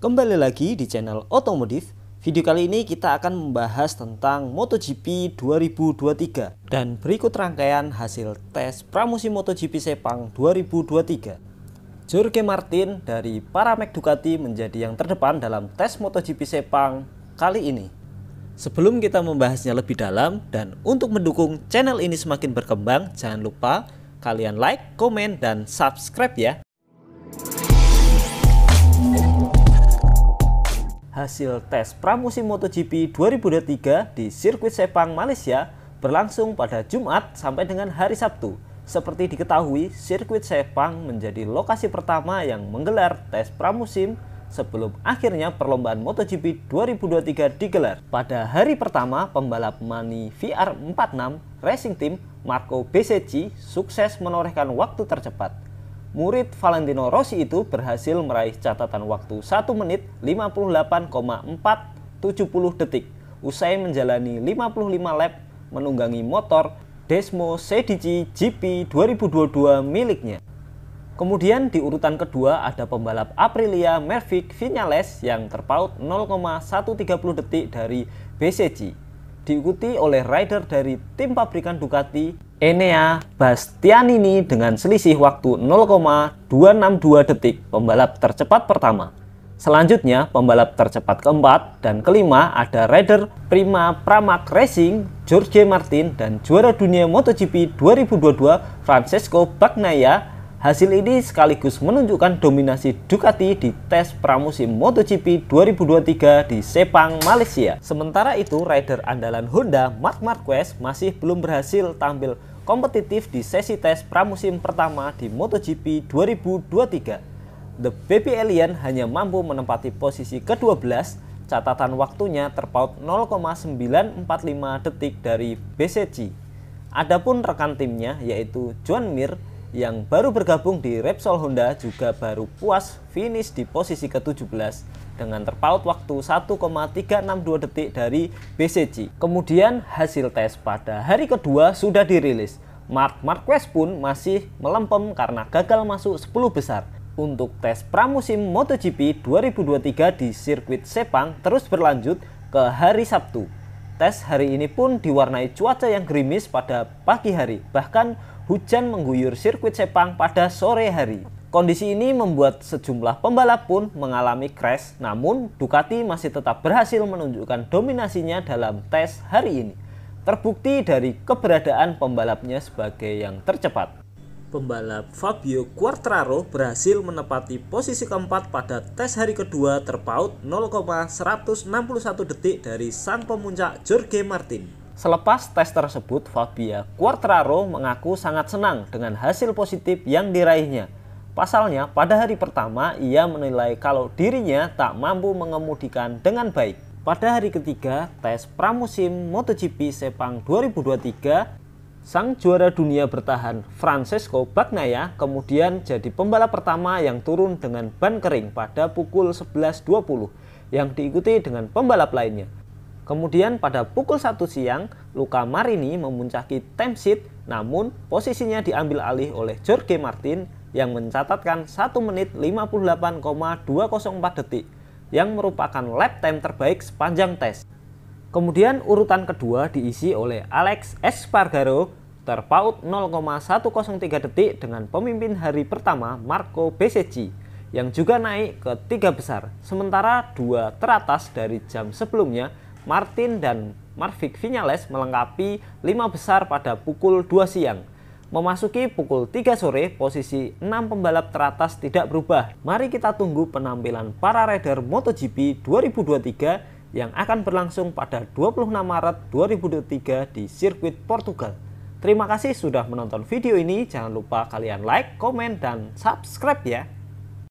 Kembali lagi di channel Otomotif. Video kali ini kita akan membahas tentang MotoGP 2023 dan berikut rangkaian hasil tes pramusim MotoGP Sepang 2023. Jorge Martin dari Paramek Ducati menjadi yang terdepan dalam tes MotoGP Sepang kali ini. Sebelum kita membahasnya lebih dalam dan untuk mendukung channel ini semakin berkembang, jangan lupa kalian like, komen, dan subscribe ya. hasil tes pramusim MotoGP 2023 di sirkuit Sepang, Malaysia berlangsung pada Jumat sampai dengan hari Sabtu. Seperti diketahui, sirkuit Sepang menjadi lokasi pertama yang menggelar tes pramusim sebelum akhirnya perlombaan MotoGP 2023 digelar. Pada hari pertama, pembalap Mani VR46 Racing Team Marco Besecchi sukses menorehkan waktu tercepat murid Valentino Rossi itu berhasil meraih catatan waktu 1 menit 58,470 detik usai menjalani 55 lap menunggangi motor Desmo Sedici GP 2022 miliknya. Kemudian di urutan kedua ada pembalap Aprilia Mervik Vinales yang terpaut 0,130 detik dari BCG. Diikuti oleh rider dari tim pabrikan Ducati Enea Bastianini dengan selisih waktu 0,262 detik pembalap tercepat pertama. Selanjutnya pembalap tercepat keempat dan kelima ada rider Prima Pramac Racing George Martin dan juara dunia MotoGP 2022 Francesco Bagnaia. Hasil ini sekaligus menunjukkan dominasi Ducati di tes pramusim MotoGP 2023 di Sepang, Malaysia. Sementara itu, rider andalan Honda Mark Marquez masih belum berhasil tampil kompetitif di sesi tes pramusim pertama di MotoGP 2023. The Baby Alien hanya mampu menempati posisi ke-12, catatan waktunya terpaut 0,945 detik dari BCG. Adapun rekan timnya yaitu John Mir yang baru bergabung di Repsol Honda juga baru puas finish di posisi ke-17 dengan terpaut waktu 1,362 detik dari BCG. Kemudian hasil tes pada hari kedua sudah dirilis. Mark Marquez pun masih melempem karena gagal masuk 10 besar. Untuk tes pramusim MotoGP 2023 di sirkuit Sepang terus berlanjut ke hari Sabtu. Tes hari ini pun diwarnai cuaca yang gerimis pada pagi hari. Bahkan hujan mengguyur sirkuit Sepang pada sore hari. Kondisi ini membuat sejumlah pembalap pun mengalami crash, namun Ducati masih tetap berhasil menunjukkan dominasinya dalam tes hari ini. Terbukti dari keberadaan pembalapnya sebagai yang tercepat. Pembalap Fabio Quartararo berhasil menepati posisi keempat pada tes hari kedua terpaut 0,161 detik dari sang pemuncak Jorge Martin. Selepas tes tersebut, Fabia Quartararo mengaku sangat senang dengan hasil positif yang diraihnya. Pasalnya, pada hari pertama ia menilai kalau dirinya tak mampu mengemudikan dengan baik. Pada hari ketiga, tes pramusim MotoGP Sepang 2023, sang juara dunia bertahan Francesco Bagnaia kemudian jadi pembalap pertama yang turun dengan ban kering pada pukul 11.20 yang diikuti dengan pembalap lainnya. Kemudian pada pukul 1 siang, Luka Marini memuncaki timesheet namun posisinya diambil alih oleh Jorge Martin yang mencatatkan 1 menit 58,204 detik yang merupakan lap time terbaik sepanjang tes. Kemudian urutan kedua diisi oleh Alex Espargaro terpaut 0,103 detik dengan pemimpin hari pertama Marco Besecchi yang juga naik ke tiga besar. Sementara dua teratas dari jam sebelumnya Martin dan Marvik Vinales melengkapi lima besar pada pukul 2 siang. Memasuki pukul 3 sore, posisi 6 pembalap teratas tidak berubah. Mari kita tunggu penampilan para rider MotoGP 2023 yang akan berlangsung pada 26 Maret 2023 di sirkuit Portugal. Terima kasih sudah menonton video ini. Jangan lupa kalian like, komen, dan subscribe ya.